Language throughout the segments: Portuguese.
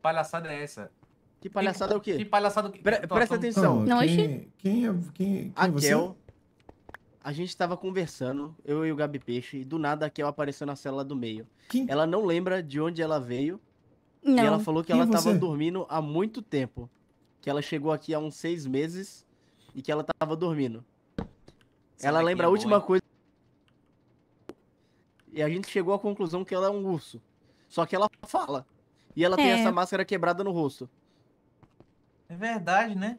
palhaçada é essa? Que palhaçada que, é o quê? Que palhaçada... Pre Tô, presta tô... atenção. Não, quem, quem é quem, quem a você? Kel, a gente tava conversando, eu e o Gabi Peixe, e do nada a Kel apareceu na célula do meio. Quem? Ela não lembra de onde ela veio. Não. E ela falou que quem ela é você? tava dormindo há muito tempo. Que ela chegou aqui há uns seis meses e que ela tava dormindo. Você ela lembra é a última coisa... E a gente chegou à conclusão que ela é um urso. Só que ela fala. E ela é. tem essa máscara quebrada no rosto. É verdade, né?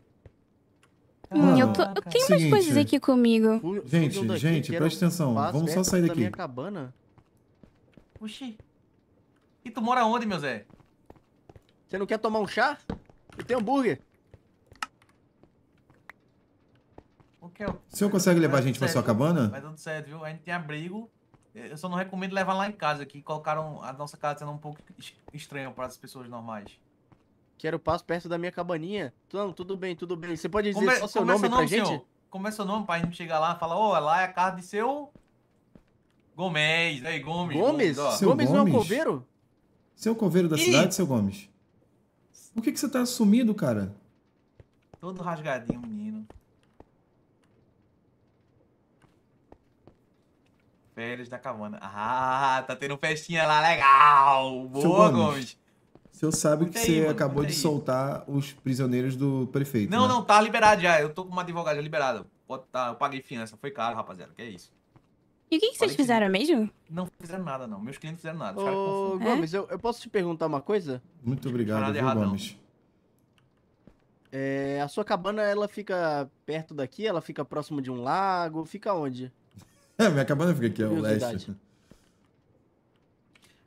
Hum, eu, tô, eu, tenho Seguinte, umas coisas aqui comigo. gente, daqui, gente, presta atenção. Vamos só sair daqui. Da minha cabana. Oxi. E tu mora onde, meu Zé? Você não quer tomar um chá? Eu tenho hambúrguer. O que é o... O senhor consegue levar a gente pra sua cabana? Vai dando certo, viu? A gente tem abrigo eu só não recomendo levar lá em casa, que colocaram a nossa casa sendo um pouco estranha para as pessoas normais. Quero passo perto da minha cabaninha. Não, tudo bem, tudo bem. Você pode dizer Come, só seu nome, nome pra senhor. gente? Como é seu nome, pai? gente chegar lá e falar, ô, oh, lá é a casa de seu... Gomes, aí, Gomes. Gomes? Gomes, seu Gomes, não é um coveiro? Seu coveiro da e... cidade, seu Gomes? Por que, que você tá sumido, cara? Todo rasgadinho, da cabana Ah, tá tendo festinha lá, legal! Boa, Gomes. Gomes. O senhor sabe que aí, você mano, acabou de aí. soltar os prisioneiros do prefeito. Não, né? não, tá liberado já. Eu tô com uma advogada liberada. Tá, eu paguei fiança, foi caro, rapaziada. Que é isso. E o que, que vocês fizeram que... mesmo? Não fizeram nada, não. Meus clientes fizeram nada. Ô, Gomes, é? eu, eu, posso te perguntar uma coisa? Muito obrigado, viu, errado, Gomes. É, a sua cabana, ela fica perto daqui? Ela fica próximo de um lago? Fica onde? É, minha cabana fica aqui, é o leste.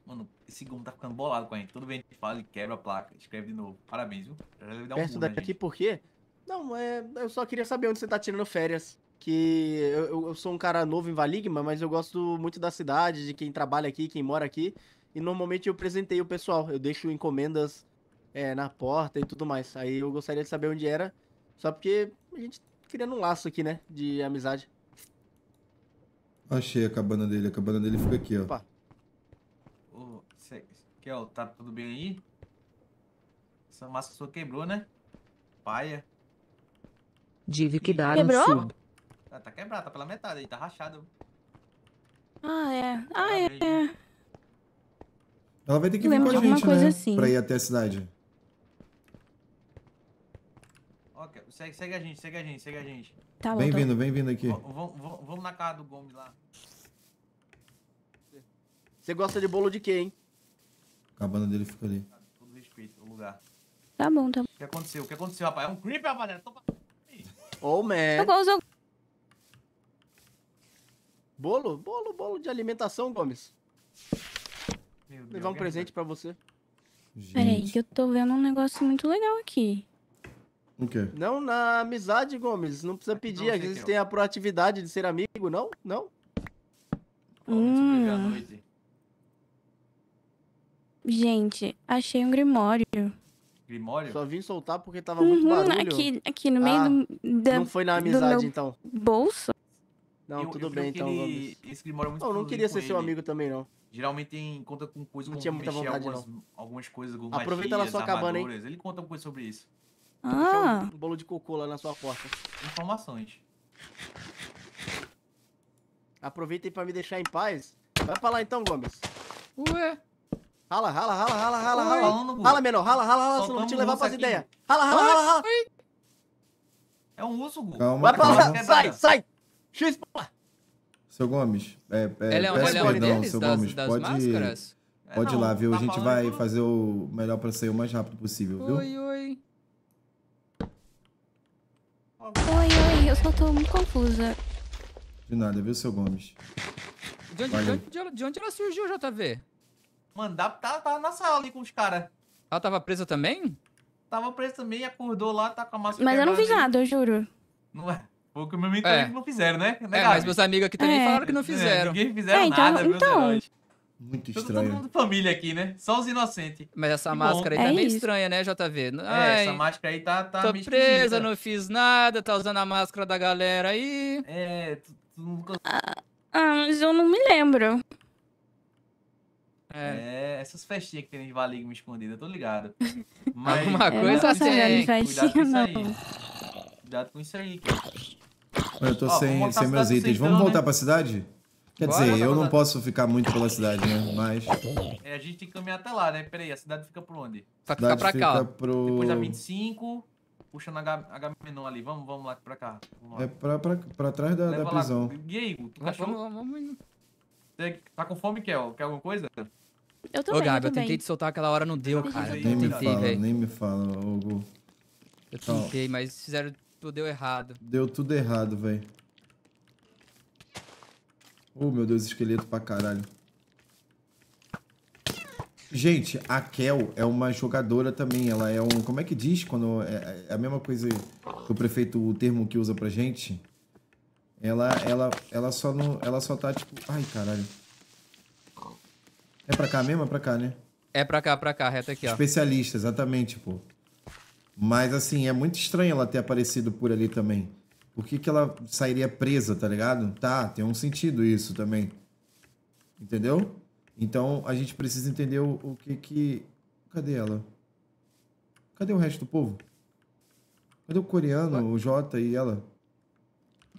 Mano, esse Gum tá ficando bolado com a gente. Todo bem que fala, e quebra a placa, escreve de novo. Parabéns, viu? Um Perto daqui por quê? Não, é, eu só queria saber onde você tá tirando férias. Que eu, eu sou um cara novo em Valigma, mas eu gosto muito da cidade, de quem trabalha aqui, quem mora aqui. E normalmente eu apresentei o pessoal. Eu deixo encomendas é, na porta e tudo mais. Aí eu gostaria de saber onde era. Só porque a gente criando um laço aqui, né? De amizade. Achei a cabana dele. A cabana dele fica aqui, ó. Opa. Ô, Kel, tá tudo bem aí? Essa máscara só quebrou, né? Paia. Tive que dar quebrou? um sub. Ah, tá quebrado, tá pela metade aí, tá rachado. Ah, é. Tá ah, é, é. Ela vai ter que vir com a gente, né? Assim. Pra ir até a cidade. Ok, segue, segue, a gente, segue a gente, segue a gente. Tá bom. Bem-vindo, tá bem-vindo aqui. Vamos na casa do Gomes lá. Você gosta de bolo de quê, hein? A cabana dele fica ali. Todo respeito o lugar. Tá bom, tá bom. O que aconteceu? O que aconteceu, rapaz? É um creep, rapaziada. Tô... Oh, man. Tá bolo, bolo, bolo de alimentação, Gomes. Meu Deus, Levar um é presente pra você. Gente. Peraí, que eu tô vendo um negócio muito legal aqui. O quê? Não, na amizade, Gomes. Não precisa pedir. Não Às é tem a proatividade de ser amigo, não? Não? Hum. Gente, achei um grimório. Grimório? Só vim soltar porque tava uhum, muito barulho. Aqui, aqui no meio ah, do, da, Não foi na amizade, então. Bolso? Não, eu, tudo eu bem, então, ele, Gomes. Esse grimório é muito Eu não queria ser seu ele. amigo também, não. Geralmente ele conta com coisas como tinha muita vontade, algumas, não. algumas coisas, algumas Aproveita magias, ela só acabando, hein? Ele conta alguma coisa sobre isso. Ah. Um, bolo de cocô lá na sua porta. Informações. Aproveitem pra me deixar em paz. Vai pra lá então, Gomes. Ué? Rala, rala, rala, rala, rala, rala. Rala, menor, rala, rala, rala, senão vou te levar pras ideias. Rala, rala, rala, rala. É um urso, Gu. Calma, Vai calma. pra lá, sai, sai. X pra lá. Seu Gomes, é, é, é um peço perdão, seu das, Gomes, das pode, máscaras? É, pode não, ir lá, viu? Tá a gente vai fazer o melhor pra sair o mais rápido possível, viu? Oi, oi. Oi, oi, eu só tô muito confusa. De nada, viu, seu Gomes? De onde, de onde, de onde, ela surgiu, JV? Mano, tava, tava tá, tá na sala ali com os caras. Ela tava presa também? Tava presa também, acordou lá, tá com a máscara. Mas eu não vi ali. nada, eu juro. Não é. Foi que meu amigo é. não fizeram, né? É, é mas meus amigos aqui também é. falaram que não é, fizeram. É, ninguém fizeram é, então, nada, então... Muito Todo estranho. Todo mundo família aqui, né? Só os inocentes. Mas essa que máscara bom. aí tá é meio isso. estranha, né, JV? É, Ai, é, essa máscara aí tá, tá Tô presa, não fiz nada, tá usando a máscara da galera aí. É, tu, tu nunca... Ah, mas eu não me lembro. É. é. essas festinhas que tem de me escondida, tô ligado. Mas... Alguma coisa assim. Cuidado com isso aí. Cuidado com isso aí. Eu tô Ó, sem, sem meus itens. Então, vamos voltar né? pra cidade? Quer Bora, dizer, eu não posso ficar muito pela cidade, né? Mas. É, a gente tem que caminhar até lá, né? Peraí, a cidade fica por onde? Cidade fica pra cá. pro... Depois da 25, puxando H, H menor ali. Vamos, vamos lá pra cá. Vamos lá. É pra, pra, pra trás da, da prisão. Lá. tu achou? Vamos, vamos, tá com fome, Kel? Quer alguma coisa? Eu também, Ô, Gabi, eu, eu tentei te soltar aquela hora, não deu, cara. Nem me fala, nem me fala, Hugo. Eu tentei, mas fizeram tudo deu errado. Deu tudo errado, velho. Oh, meu Deus, esqueleto pra caralho. Gente, a Kel é uma jogadora também. Ela é um. Como é que diz quando. É, é, é a mesma coisa que o prefeito, o termo que usa pra gente. Ela, ela, ela só não. Ela só tá tipo. Ai, caralho. É pra cá mesmo? É pra cá, né? É pra cá, pra cá, reta aqui, ó. Especialista, exatamente, pô. Mas assim, é muito estranho ela ter aparecido por ali também por que, que ela sairia presa, tá ligado? Tá, tem um sentido isso também. Entendeu? Então a gente precisa entender o, o que que. Cadê ela? Cadê o resto do povo? Cadê o coreano, o Jota e ela?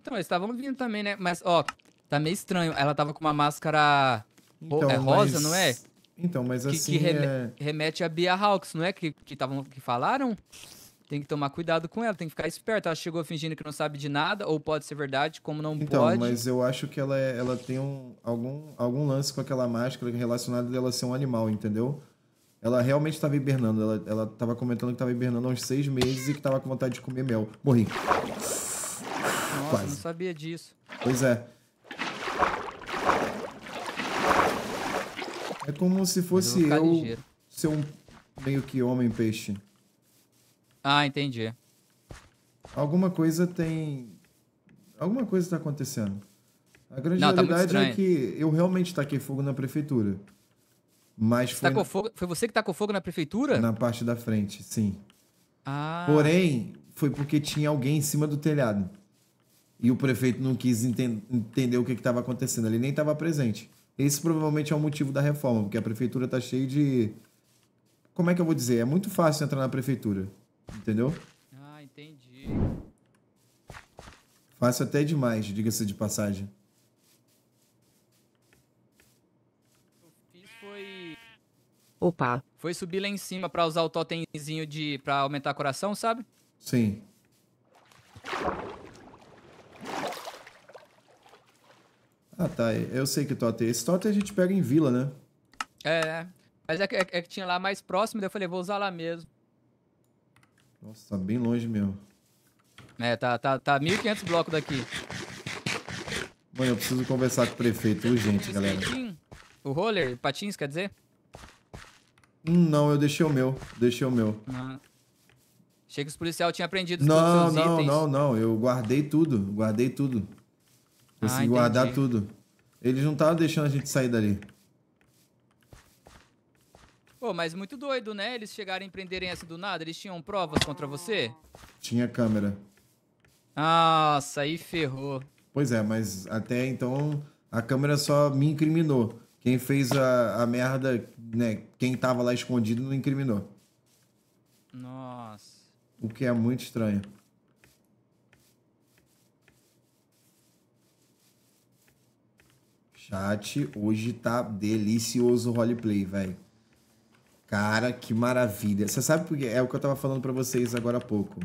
Então, eles estavam vindo também, né? Mas, ó, tá meio estranho. Ela tava com uma máscara então, é rosa, mas... não é? Então, mas que, assim. Que é... remete a Bia Hawks, não é? Que, que, tavam, que falaram? tem que tomar cuidado com ela, tem que ficar esperto. Ela chegou fingindo que não sabe de nada, ou pode ser verdade, como não então, pode. Então, mas eu acho que ela, é, ela tem um, algum, algum lance com aquela máscara relacionado dela ser um animal, entendeu? Ela realmente estava hibernando. Ela, ela tava comentando que estava hibernando há uns seis meses e que estava com vontade de comer mel. Morri. Nossa, Quase. não sabia disso. Pois é. É como se fosse eu, eu ser um meio que homem-peixe. Ah, entendi. Alguma coisa tem. Alguma coisa está acontecendo. A grande não, tá realidade tá é que eu realmente taquei fogo na prefeitura. Mas foi. Tacou fogo? Foi você que tacou fogo na prefeitura? Na parte da frente, sim. Ah. Porém, foi porque tinha alguém em cima do telhado. E o prefeito não quis enten entender o que estava acontecendo. Ele nem estava presente. Esse provavelmente é o motivo da reforma, porque a prefeitura está cheia de. Como é que eu vou dizer? É muito fácil entrar na prefeitura entendeu? Ah, entendi. Faço até demais, diga-se de passagem. Foi... Opa. Foi subir lá em cima para usar o totemzinho de para aumentar coração, sabe? Sim. Ah, tá. Eu sei que totem. Esse totem a gente pega em vila, né? É, é. mas é que, é, é que tinha lá mais próximo, daí eu falei, vou usar lá mesmo. Nossa, tá bem longe mesmo. É, tá, tá, tá 1.500 blocos daqui. Mano, eu preciso conversar com o prefeito urgente, galera. O roller, patins, quer dizer? não, eu deixei o meu. Deixei o meu. Ah. Achei que os policiais tinham aprendido os não, seus não, itens. Não, não, não. Eu guardei tudo. Guardei tudo. Consegui ah, guardar tudo. Eles não estavam deixando a gente sair dali. Pô, mas muito doido, né? Eles chegarem e prenderem essa do nada. Eles tinham provas contra você? Tinha câmera. Nossa, aí ferrou. Pois é, mas até então a câmera só me incriminou. Quem fez a, a merda, né? Quem tava lá escondido não incriminou. Nossa. O que é muito estranho. Chat, hoje tá delicioso o roleplay, velho. Cara, que maravilha. Você sabe porque é o que eu tava falando para vocês agora há pouco.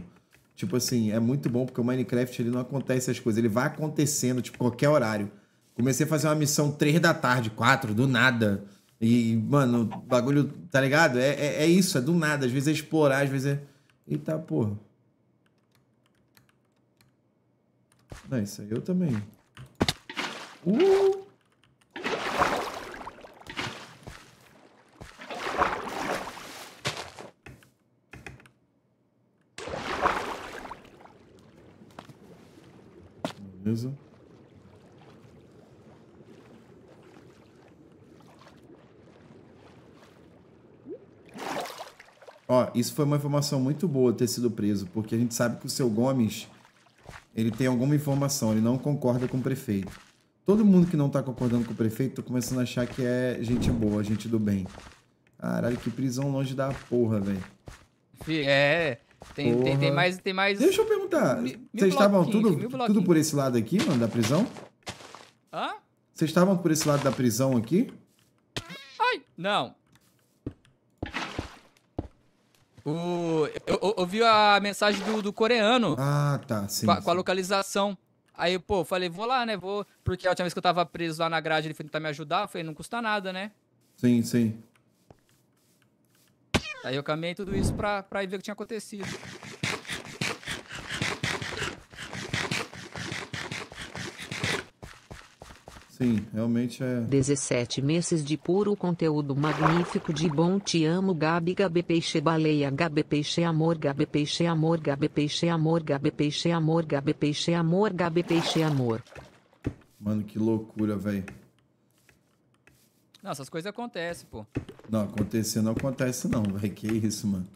Tipo assim, é muito bom porque o Minecraft ele não acontece as coisas, ele vai acontecendo, tipo, qualquer horário. Comecei a fazer uma missão três da tarde, quatro, do nada. E, mano, o bagulho, tá ligado? É, é, é, isso, é do nada. Às vezes é explorar, às vezes é. Eita, tá, porra. Não, isso aí eu também. Uh! Beleza? Ó, isso foi uma informação muito boa ter sido preso, porque a gente sabe que o seu Gomes, ele tem alguma informação, ele não concorda com o prefeito. Todo mundo que não tá concordando com o prefeito, tô começando a achar que é gente boa, gente do bem. Caralho, que prisão longe da porra, velho. É, tem, tem, tem, mais, tem mais. Deixa eu muita. Vocês estavam tudo, tudo por esse lado aqui, mano, da prisão? Hã? Vocês estavam por esse lado da prisão aqui? Ai, não. O, eu, ouvi vi a mensagem do, do coreano. Ah, tá. Sim, com, sim. com a localização. Aí, pô, falei, vou lá, né? Vou. Porque a última vez que eu tava preso lá na grade, ele foi tentar me ajudar. Eu falei, não custa nada, né? Sim, sim. Aí eu caminhei tudo isso pra, pra ir ver o que tinha acontecido. Sim, realmente é. 17 meses de puro conteúdo magnífico de bom te amo Gabi Gabi Peixe Baleia Gabi Peixe Amor Gabi Peixe Amor Gabi Peixe Amor Gabi Peixe Amor Gabi Peixe Amor Gabi Peixe Amor. Mano, que loucura, velho. Não, essas coisas acontecem, pô. Não, acontecer não acontece não, velho. Que isso, mano.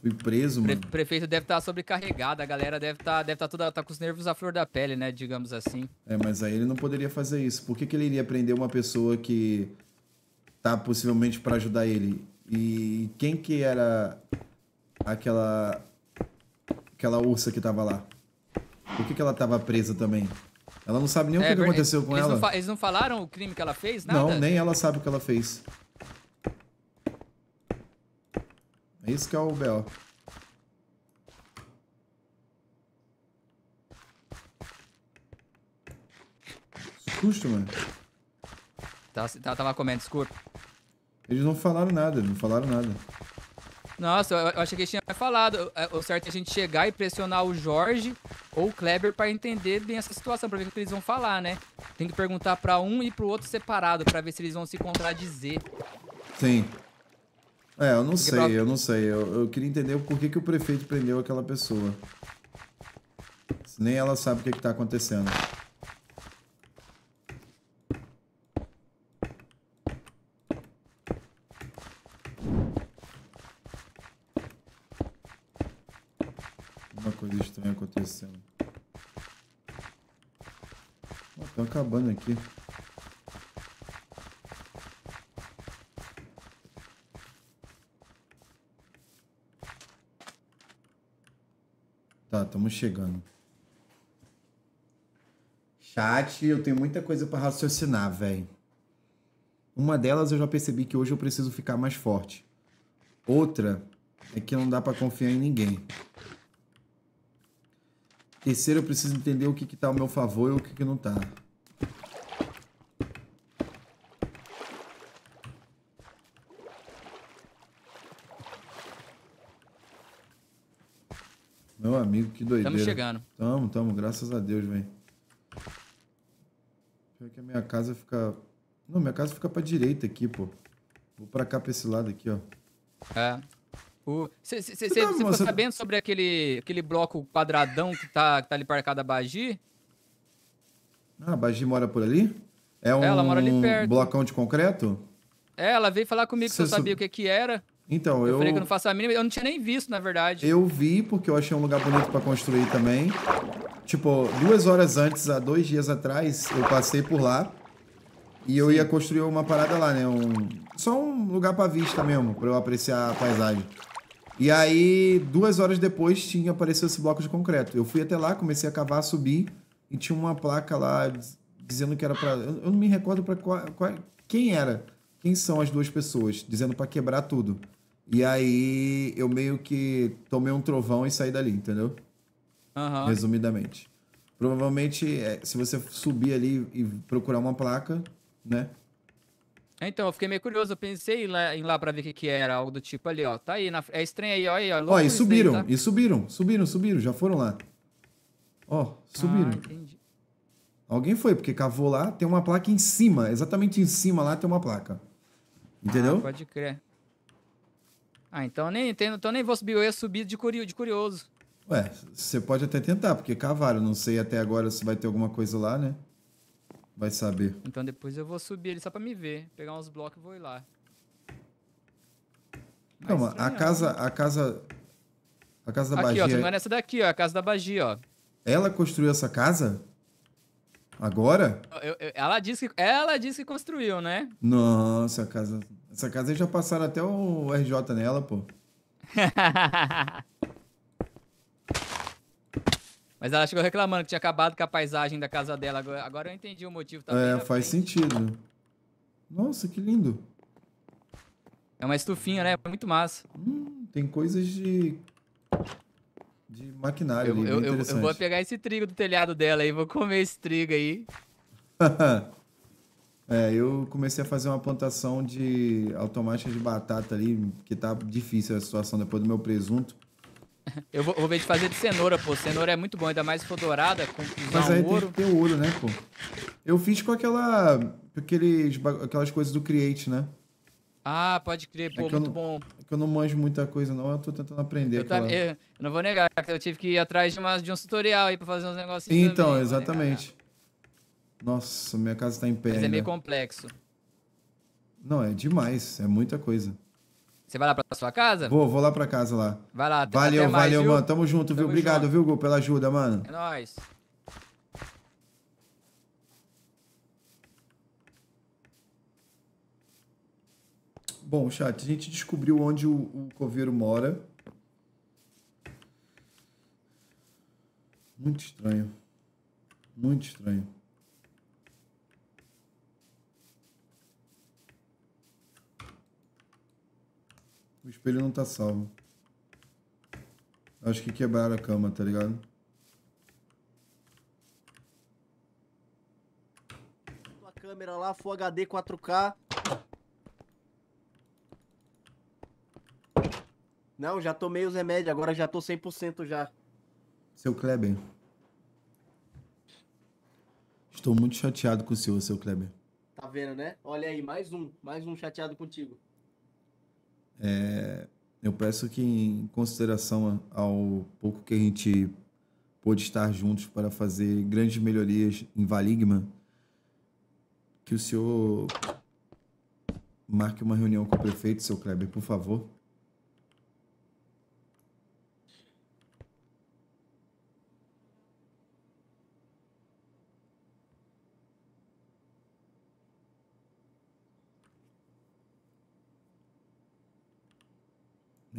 Fui preso, mano. prefeito deve estar tá sobrecarregado, a galera deve estar tá, deve tá toda tá com os nervos à flor da pele, né? Digamos assim. É, mas aí ele não poderia fazer isso. Por que, que ele iria prender uma pessoa que tá possivelmente para ajudar ele? E quem que era aquela aquela ursa que tava lá? Por que, que ela tava presa também? Ela não sabe nem é, o que, que aconteceu com eles ela. Não eles não falaram o crime que ela fez? Nada? Não, nem ela sabe o que ela fez. Esse que é o B.O. Susto, mano. Tava, tá, tá, tá comendo, desculpa. Eles não falaram nada, não falaram nada. Nossa, eu, eu achei que eles tinham falado. É, o certo é a gente chegar e pressionar o Jorge ou o Kleber para entender bem essa situação, para ver o que eles vão falar, né? Tem que perguntar para um e pro outro separado, para ver se eles vão se contradizer. Sim. É, eu não sei, pra... eu não sei. Eu, eu queria entender por que, que o prefeito prendeu aquela pessoa. Nem ela sabe o que, está acontecendo. Uma coisa estranha acontecendo. Oh, acabando aqui. estamos chegando. Chat, eu tenho muita coisa para raciocinar, velho. Uma delas eu já percebi que hoje eu preciso ficar mais forte. Outra é que não dá para confiar em ninguém. Terceiro, eu preciso entender o que, que tá ao meu favor e o que, que não tá. amigo, que doideira. Estamos chegando. Tamo, tamo, graças a Deus, velho. que a minha casa fica. Não, minha casa fica pra direita aqui, pô. Vou pra cá, pra esse lado aqui, ó. É. Você tá ficou sabendo sobre aquele, aquele bloco quadradão que tá, que tá ali parcado a Bagi? Ah, a Bagi mora por ali? É um Ela mora ali perto. blocão de concreto? É, ela veio falar comigo cê se eu sabia sub... o que que era. Então, eu. Eu falei que eu não faço a mínima. Eu não tinha nem visto, na verdade. Eu vi, porque eu achei um lugar bonito para construir também. Tipo, duas horas antes, há dois dias atrás, eu passei por lá. E eu Sim. ia construir uma parada lá, né? Um, só um lugar pra vista mesmo, pra eu apreciar a paisagem. E aí, duas horas depois, tinha aparecido esse bloco de concreto. Eu fui até lá, comecei a cavar, subir, e tinha uma placa lá dizendo que era pra. Eu, não me recordo para qual, qual, quem era. Quem são as duas pessoas, dizendo para quebrar tudo. E aí eu meio que tomei um trovão e saí dali, entendeu? Uhum. Resumidamente. Provavelmente, é, se você subir ali e procurar uma placa, né? Então, eu fiquei meio curioso. Eu pensei em lá, em lá pra ver o que, que era, algo do tipo ali, ó. Tá aí, na... é estranho aí, ó. Aí, ó, ó e subiram, tá? e subiram, subiram, subiram, já foram lá. Ó, subiram. Ah, entendi. Alguém foi, porque cavou lá, tem uma placa em cima, exatamente em cima lá tem uma placa. Entendeu? Ah, pode crer. Ah, então nem entendo, então nem vou subir, eu ia subir de curioso. Ué, você pode até tentar, porque cavalo, não sei até agora se vai ter alguma coisa lá, né? Vai saber. Então depois eu vou subir ele só pra me ver, pegar uns blocos e vou ir lá. Calma, a casa, a casa, a casa da aqui, Bagia... Aqui, ó, essa daqui, ó, a casa da Bagia, ó. Ela construiu essa casa? Agora? Eu, eu, ela, disse que, ela disse que construiu, né? Nossa, a casa... Essa casa já passaram até o RJ nela, pô. Mas ela chegou reclamando que tinha acabado com a paisagem da casa dela. Agora eu entendi o motivo também. É, faz frente. sentido. Nossa, que lindo. É uma estufinha, né? Muito massa. Hum, tem coisas de. de maquinário. Eu, ali, eu, eu, eu, vou pegar esse trigo do telhado dela aí, vou comer esse trigo aí. É, eu comecei a fazer uma plantação de automática de batata ali, que tá difícil a situação depois do meu presunto. Eu vou, vou ver de fazer de cenoura, pô. Cenoura é muito bom, ainda mais se for dourada, com Mas aí ouro. tem que ter ouro, né, pô? Eu fiz com aquela, aqueles, aquelas coisas do Create, né? Ah, pode crer, é pô, é muito não, bom. É que eu não manjo muita coisa, não. Eu tô tentando aprender. Eu, aquela... tá, eu, eu não vou negar, eu tive que ir atrás de, uma, de um tutorial aí pra fazer uns negocinhos. Então, também, exatamente. Nossa, minha casa está em pé. Mas é meio complexo. Não, é demais. É muita coisa. Você vai lá pra sua casa? Vou, vou lá pra casa lá. Vai lá, Valeu, valeu, mano. Tamo junto, Tamo viu? Junto. Obrigado, viu, Gu, pela ajuda, mano. É nóis. Bom, chat, a gente descobriu onde o, o coveiro mora. Muito estranho. Muito estranho. O espelho não tá salvo. Acho que quebraram a cama, tá ligado? A câmera lá, Full HD 4K. Não, já tomei os remédios, agora já tô 100% já. Seu Kleber. Estou muito chateado com o senhor, seu Kleber. Tá vendo, né? Olha aí, mais um, mais um chateado contigo. É, eu peço que, em consideração ao pouco que a gente pôde estar juntos para fazer grandes melhorias em Valigma, que o senhor marque uma reunião com o prefeito, seu Kleber, por favor,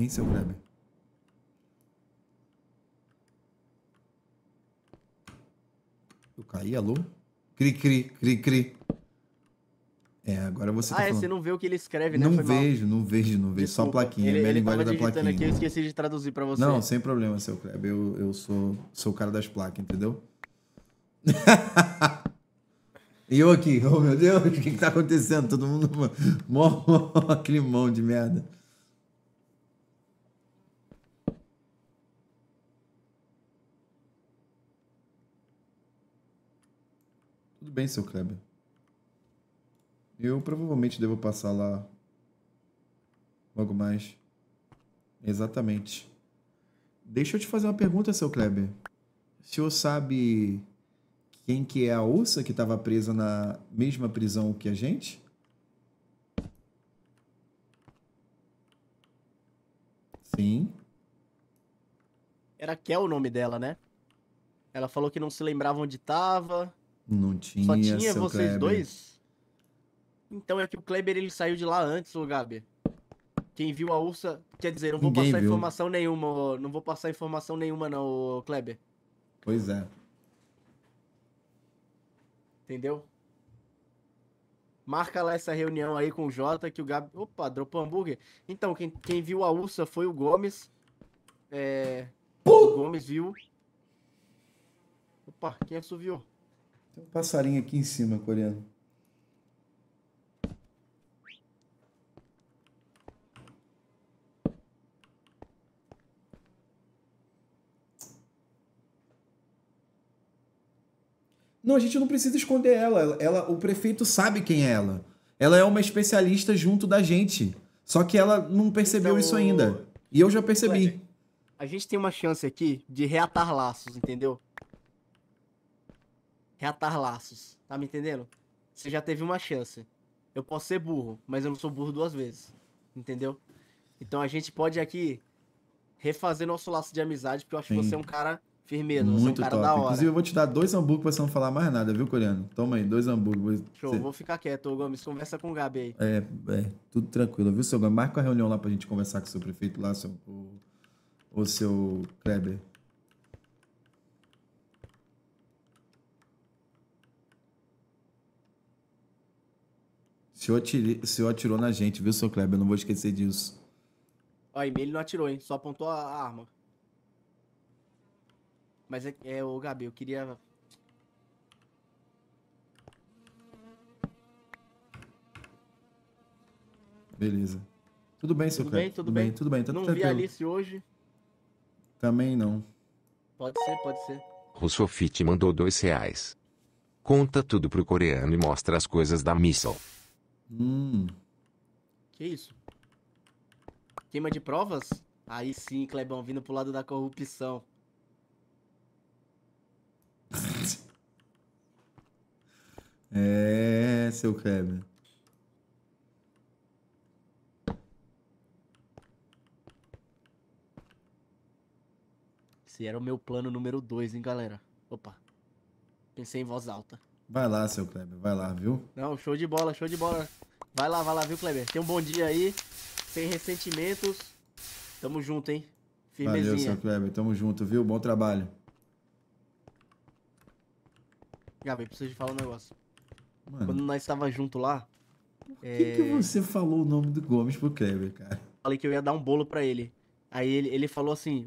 seu Kleber? Eu caí, alô? Cri, cri, cri, cri. É, agora você ah, tá Ah, é, falando. você não vê o que ele escreve, né? Não Foi vejo, mal. não vejo, não vejo. Desculpa, Só plaquinha, ele, é ele linguagem da plaquinha. Aqui, eu esqueci de traduzir pra você. Não, sem problema, seu Kleber. Eu, eu sou, sou o cara das placas, entendeu? e eu aqui, oh meu Deus, o que, que tá acontecendo? Todo mundo. Mó, mó climão de merda. Tudo bem, seu Kleber. Eu provavelmente devo passar lá logo mais. Exatamente. Deixa eu te fazer uma pergunta, seu Kleber. O senhor sabe quem que é a ursa que estava presa na mesma prisão que a gente? Sim. Era Kel o nome dela, né? Ela falou que não se lembrava onde estava, não tinha. Só tinha vocês Kleber. dois? Então é que o Kleber ele saiu de lá antes, o Gabi. Quem viu a ursa, quer dizer, não vou Ninguém passar viu. informação nenhuma, não vou passar informação nenhuma não, Kleber. Pois é. Entendeu? Marca lá essa reunião aí com o Jota que o Gabi, opa, dropou hambúrguer. Então, quem, quem viu a ursa foi o Gomes. É, Pum! o Gomes viu. Opa, quem assoviou? É tem um passarinho aqui em cima, coreano. Não, a gente não precisa esconder ela. ela. O prefeito sabe quem é ela. Ela é uma especialista junto da gente. Só que ela não percebeu então, isso ainda. E eu já percebi. A gente tem uma chance aqui de reatar laços, entendeu? reatar laços. Tá me entendendo? Você já teve uma chance. Eu posso ser burro, mas eu não sou burro duas vezes. Entendeu? Então a gente pode aqui refazer nosso laço de amizade, porque eu acho Sim. que você é um cara firmeiro, Muito você é um cara top. da hora. Inclusive, eu vou te dar dois hambúrgueres pra você não falar mais nada, viu, Coreano? Toma aí, dois hambúrgueres. Show, você... vou ficar quieto, ô Gomes. Conversa com o Gabi aí. É, é, tudo tranquilo, viu, seu Gomes? Marca a reunião lá pra gente conversar com o seu prefeito lá, seu, o, o seu Kleber. senhor, atire, o senhor atirou na gente, viu, seu Kleber? Eu não vou esquecer disso. Ó, ele não atirou, hein? Só apontou a arma. Mas é, é o Gabi, eu queria. Beleza. Tudo bem, seu tudo Kleber? Bem, tudo, tudo bem, bem, tudo bem. Tá não tranquilo. vi a Alice hoje. Também não. Pode ser, pode ser. Russofit mandou dois reais. Conta tudo pro coreano e mostra as coisas da missão. Hum. Que isso? Queima de provas? Aí sim, Clebão, vindo pro lado da corrupção. é, seu Kleber. Esse era o meu plano número 2, hein, galera? Opa. Pensei em voz alta. Vai lá, seu Kleber, vai lá, viu? Não, show de bola, show de bola. Vai lá, vai lá, viu, Kleber? Tenha um bom dia aí, sem ressentimentos. Tamo junto, hein? Firmezinha. Valeu, seu Kleber, tamo junto, viu? Bom trabalho. Gabi, preciso de falar um negócio. Mano, Quando nós estava junto lá... Por que, é... que você falou o nome do Gomes pro Kleber, cara? Falei que eu ia dar um bolo para ele. Aí ele, ele falou assim,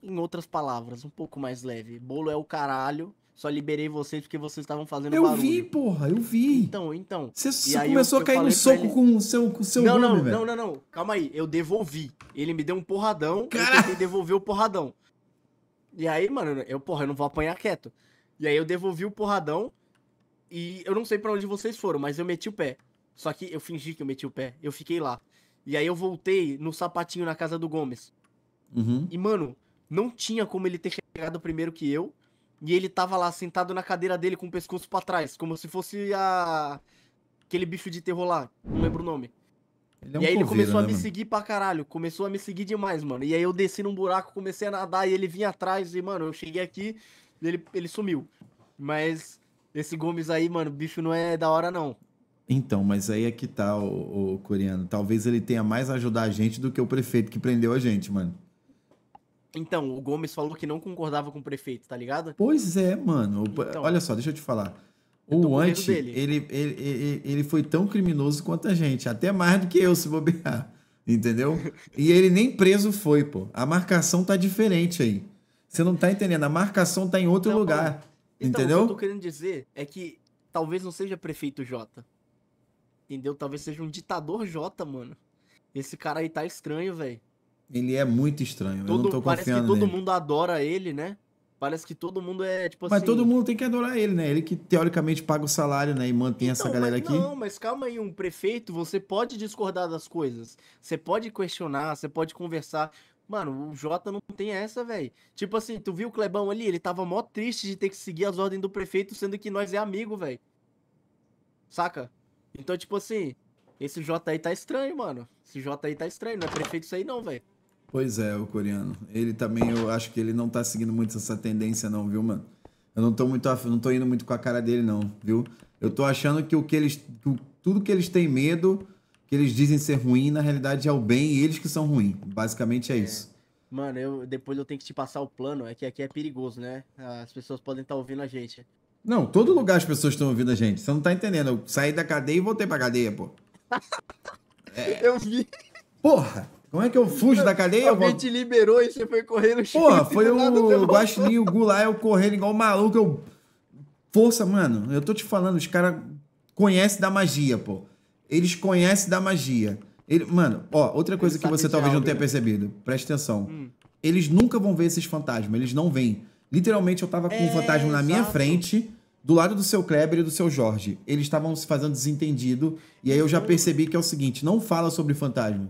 em outras palavras, um pouco mais leve. Bolo é o caralho só liberei vocês porque vocês estavam fazendo eu barulho. Eu vi, porra, eu vi. Então, então. Você começou eu, a cair no soco ele... com o seu, com o seu não, nome, não, velho. Não, não, não. Calma aí. Eu devolvi. Ele me deu um porradão. Caraca. Eu devolveu o porradão. E aí, mano, eu, porra, eu não vou apanhar quieto. E aí eu devolvi o porradão. E eu não sei para onde vocês foram, mas eu meti o pé. Só que eu fingi que eu meti o pé. Eu fiquei lá. E aí eu voltei no sapatinho na casa do Gomes. Uhum. E, mano, não tinha como ele ter chegado primeiro que eu. E ele tava lá sentado na cadeira dele com o pescoço para trás, como se fosse a. aquele bicho de terror lá, não lembro o nome. É um e aí coveiro, ele começou né, a me mano? seguir pra caralho, começou a me seguir demais, mano. E aí eu desci num buraco, comecei a nadar e ele vinha atrás e, mano, eu cheguei aqui e ele, ele sumiu. Mas esse Gomes aí, mano, bicho não é da hora não. Então, mas aí é que tá, o, o coreano. Talvez ele tenha mais ajudado ajudar a gente do que o prefeito que prendeu a gente, mano. Então, o Gomes falou que não concordava com o prefeito, tá ligado? Pois é, mano. Então, Olha só, deixa eu te falar. O Ante, ele, ele, ele, ele foi tão criminoso quanto a gente, até mais do que eu, se bobear. Entendeu? e ele nem preso foi, pô. A marcação tá diferente aí. Você não tá entendendo. A marcação tá em outro então, lugar. Então, entendeu? o que eu tô querendo dizer é que talvez não seja prefeito Jota. Entendeu? Talvez seja um ditador Jota, mano. Esse cara aí tá estranho, velho. Ele é muito estranho. Todo, eu não tô confiando Parece que todo nele. mundo adora ele, né? Parece que todo mundo é, tipo assim... Mas todo mundo tem que adorar ele, né? Ele que, teoricamente, paga o salário, né? E mantém então, essa galera aqui. Não, mas calma aí. Um prefeito, você pode discordar das coisas. Você pode questionar, você pode conversar. Mano, o Jota não tem essa, velho. Tipo assim, tu viu o Clebão ali? Ele tava mó triste de ter que seguir as ordens do prefeito, sendo que nós é amigo, velho. Saca? Então, tipo assim, esse Jota aí tá estranho, mano. Esse Jota aí tá estranho, não é prefeito isso aí não, velho. Pois é, o coreano. Ele também, eu acho que ele não tá seguindo muito essa tendência, não, viu, mano? Eu não tô muito, não tô indo muito com a cara dele, não, viu? Eu tô achando que o que eles. Tudo que eles têm medo, que eles dizem ser ruim, na realidade é o bem e eles que são ruins. Basicamente é, é. isso. Mano, eu, depois eu tenho que te passar o plano, é que aqui é perigoso, né? As pessoas podem estar tá ouvindo a gente. Não, todo lugar as pessoas estão ouvindo a gente. Você não tá entendendo. Eu saí da cadeia e voltei pra cadeia, pô. É... Eu vi. Porra! Como é que eu fujo da cadeia? Alguém eu... te liberou e você foi correndo. Porra, foi o Guaxinim, o lá, eu correndo igual maluco. Eu... Força, mano. Eu tô te falando, os caras conhecem da magia, pô. Eles conhecem da magia. Ele... Mano, ó, outra coisa Ele que você talvez não tenha né? percebido. Presta atenção. Hum. Eles nunca vão ver esses fantasmas. Eles não vêm. Literalmente, eu tava com é, um fantasma na exato. minha frente do lado do seu Kleber e do seu Jorge. Eles estavam se fazendo desentendido. E aí eu já hum. percebi que é o seguinte: não fala sobre fantasma.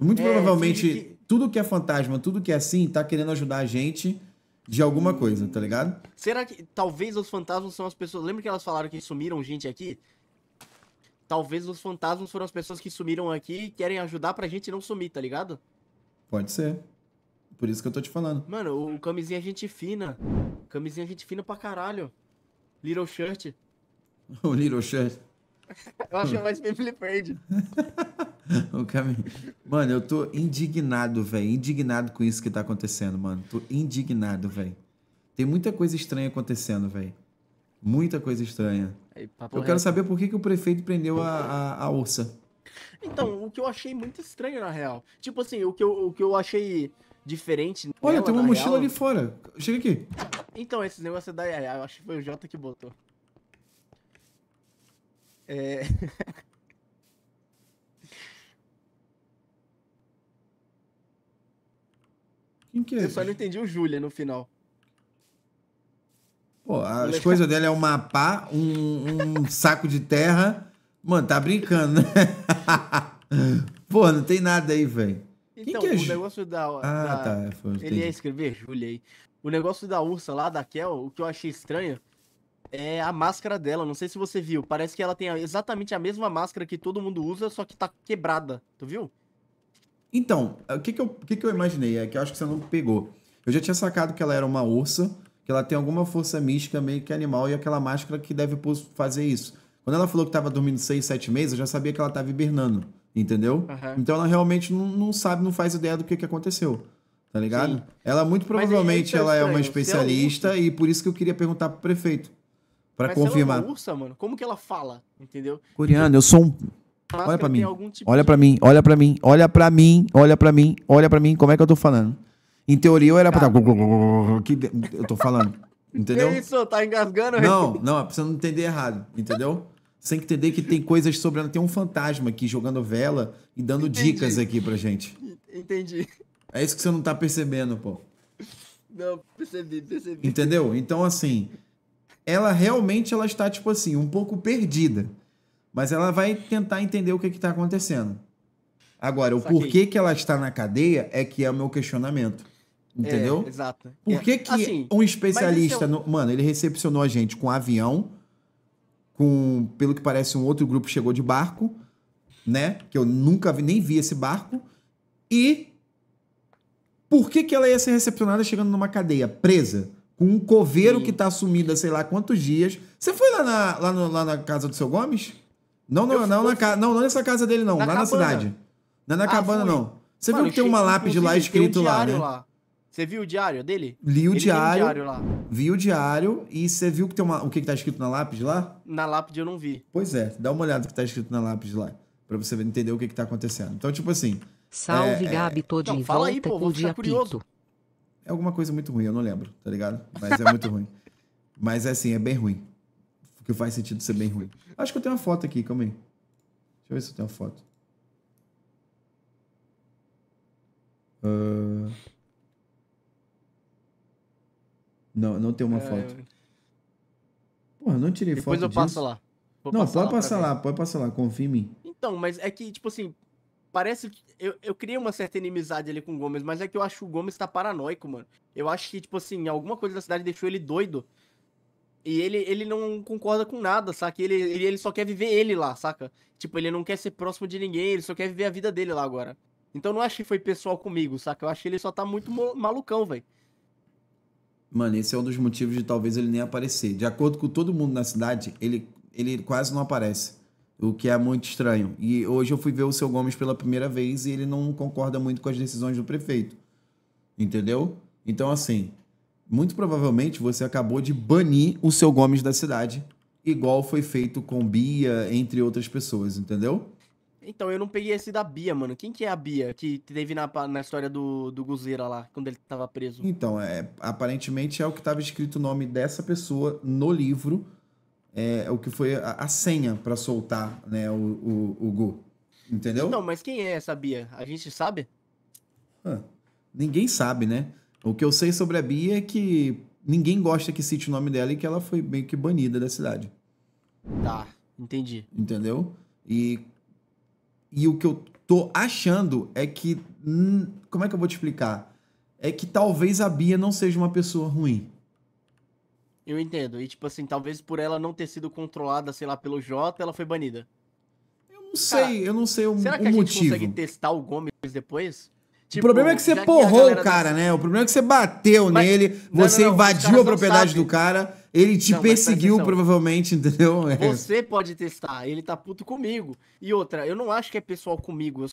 Muito é, provavelmente, que... tudo que é fantasma, tudo que é assim, tá querendo ajudar a gente de alguma hum. coisa, tá ligado? Será que talvez os fantasmas são as pessoas. Lembra que elas falaram que sumiram gente aqui? Talvez os fantasmas foram as pessoas que sumiram aqui e querem ajudar pra gente não sumir, tá ligado? Pode ser. Por isso que eu tô te falando. Mano, o camisinha gente fina. Camisinha gente fina pra caralho. Little Shirt. o Little Shirt. eu acho mais Baby Bird. o caminho. Mano, eu tô indignado, velho. Indignado com isso que tá acontecendo, mano. Tô indignado, velho. Tem muita coisa estranha acontecendo, velho. Muita coisa estranha. Aí, eu reto. quero saber por que, que o prefeito prendeu a, a, a ursa. Então, o que eu achei muito estranho, na real. Tipo assim, o que eu, o que eu achei diferente. Olha, nela, tem uma mochila real... ali fora. Chega aqui. Então, esse negócio é da Yaya. Eu acho que foi o Jota que botou. É. Quem que é? Eu só não entendi o Júlia no final. Pô, as coisas dela é uma pá, um, um saco de terra. Mano, tá brincando, né? Pô, não tem nada aí, velho. Então, é o Ju... negócio da. Ah, da... tá. Foi, Ele ia escrever Júlia aí. O negócio da ursa lá, da Kel, o que eu achei estranho é a máscara dela. Não sei se você viu. Parece que ela tem exatamente a mesma máscara que todo mundo usa, só que tá quebrada. Tu viu? Então, é, o que que, eu, o que que eu imaginei? É que eu acho que você não pegou. Eu já tinha sacado que ela era uma ursa, que ela tem alguma força mística meio que animal e aquela máscara que deve fazer isso. Quando ela falou que estava dormindo seis, sete meses, eu já sabia que ela estava hibernando, entendeu? Uhum. Então ela realmente não, não, sabe, não faz ideia do que, que aconteceu. Tá ligado? Sim. Ela muito é provavelmente é ela é uma é especialista é e por isso que eu queria perguntar pro prefeito para confirmar. Ela é uma ursa, mano. Como que ela fala? Entendeu? Coreano, eu sou um Olha para mim. Tipo olha para mim, olha para mim, olha para mim, olha para mim, olha para mim, como é que eu tô falando? Em teoria eu era para tá estar que eu tô falando, entendeu? Que isso, tá engasgando? Não, não, é pra você não entender errado, entendeu? Você tem que entender que tem coisas sobre tem um fantasma aqui jogando vela e dando Entendi. dicas aqui pra gente. Entendi. É isso que você não tá percebendo, pô. Não, percebi, percebi. Entendeu? Então assim, ela realmente ela está tipo assim, um pouco perdida. Mas ela vai tentar entender o que é está acontecendo. Agora, o porquê que ela está na cadeia é que é o meu questionamento. É, Entendeu? É, exato. Por é, que, que assim, um especialista. É um... No... Mano, ele recepcionou a gente com um avião, com, pelo que parece, um outro grupo chegou de barco, né? Que eu nunca vi, nem vi esse barco. E por que, que ela ia ser recepcionada chegando numa cadeia, presa? Com um coveiro Sim. que está sumida, sei lá quantos dias. Você foi lá na, lá, no, lá na casa do seu Gomes? Não, não, não, na ca... não, não nessa casa dele, não. Na lá cabana. na cidade. Não é na ah, cabana, não. Você Mano, viu que tem uma lápide lá escrito um lá, né? Lá. Você viu o diário dele? Li o Ele diário. Um diário lá. Vi o diário e você viu que tem uma... o que, que tá escrito na lápide lá? Na lápide eu não vi. Pois é, dá uma olhada no que tá escrito na lápide lá. Pra você entender o que, que tá acontecendo. Então, tipo assim. Salve, é, é Gabi, tô de não, volta aí, pô, com o tá dia curioso. É alguma coisa muito ruim, eu não lembro, tá ligado? Mas é muito ruim. Mas é assim, é bem ruim que faz sentido ser bem ruim. Acho que eu tenho uma foto aqui, calma aí. Deixa eu ver se eu tenho uma foto. Uh... Não, não tem uma é... foto. Porra, não tirei Depois foto. Depois eu disso. passo lá. Vou não, passar pode lá passar lá, pode passar lá, confia em mim. Então, mas é que, tipo assim, parece que. Eu, eu criei uma certa inimizade ali com o Gomes, mas é que eu acho que o Gomes tá paranoico, mano. Eu acho que, tipo assim, alguma coisa da cidade deixou ele doido. E ele, ele não concorda com nada, saca? Ele, ele, ele só quer viver ele lá, saca? Tipo, ele não quer ser próximo de ninguém, ele só quer viver a vida dele lá agora. Então não acho que foi pessoal comigo, saca? Eu acho que ele só tá muito malucão, velho. Mano, esse é um dos motivos de talvez ele nem aparecer. De acordo com todo mundo na cidade, ele, ele quase não aparece. O que é muito estranho. E hoje eu fui ver o seu Gomes pela primeira vez e ele não concorda muito com as decisões do prefeito. Entendeu? Então, assim, muito provavelmente você acabou de banir o seu Gomes da cidade, igual foi feito com Bia, entre outras pessoas, entendeu? Então, eu não peguei esse da Bia, mano. Quem que é a Bia que teve na, na história do, do Guzeira lá, quando ele tava preso? Então, é, aparentemente é o que tava escrito o nome dessa pessoa no livro, é, é o que foi a, a senha para soltar né, o, o, o Gu. Entendeu? Não, mas quem é essa Bia? A gente sabe? Ah, ninguém sabe, né? O que eu sei sobre a Bia é que ninguém gosta que cite o nome dela e que ela foi meio que banida da cidade. Tá, entendi. Entendeu? E, e o que eu tô achando é que. Hum, como é que eu vou te explicar? É que talvez a Bia não seja uma pessoa ruim. Eu entendo. E, tipo assim, talvez por ela não ter sido controlada, sei lá, pelo Jota, ela foi banida. Eu não Cara, sei, eu não sei o, será que a motivo. Será que a gente consegue testar o Gomes depois? Tipo, o problema é que você porrou o cara, né? O problema é que você bateu mas, nele, não, você não, não, invadiu a propriedade do cara, ele te perseguiu provavelmente, entendeu? É. Você pode testar, ele tá puto comigo. E outra, eu não acho que é pessoal comigo, eu